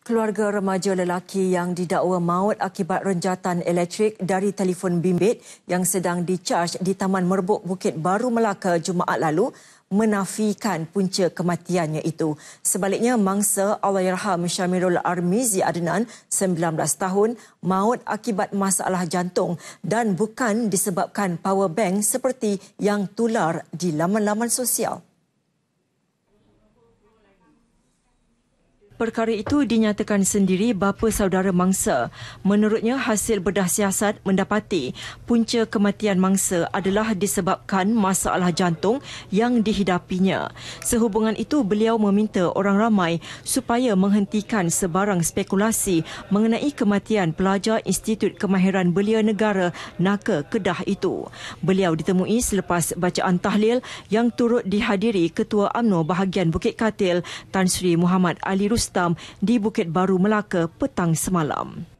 Keluarga remaja lelaki yang didakwa maut akibat renjatan elektrik dari telefon bimbit yang sedang dicharge di Taman Merbuk Bukit Baru Melaka Jumaat lalu menafikan punca kematiannya itu. Sebaliknya, mangsa Allahyarham Syamirul Armizi Adnan, 19 tahun, maut akibat masalah jantung dan bukan disebabkan power bank seperti yang tular di laman-laman sosial. perkara itu dinyatakan sendiri bapa saudara mangsa. Menurutnya hasil bedah siasat mendapati punca kematian mangsa adalah disebabkan masalah jantung yang dihidapinya. Sehubungan itu beliau meminta orang ramai supaya menghentikan sebarang spekulasi mengenai kematian pelajar Institut Kemahiran Belia Negara Naka Kedah itu. Beliau ditemui selepas bacaan tahlil yang turut dihadiri Ketua UMNO Bahagian Bukit Katil Tan Sri Muhammad Ali Rustam Rustam di Bukit Baru Melaka petang semalam.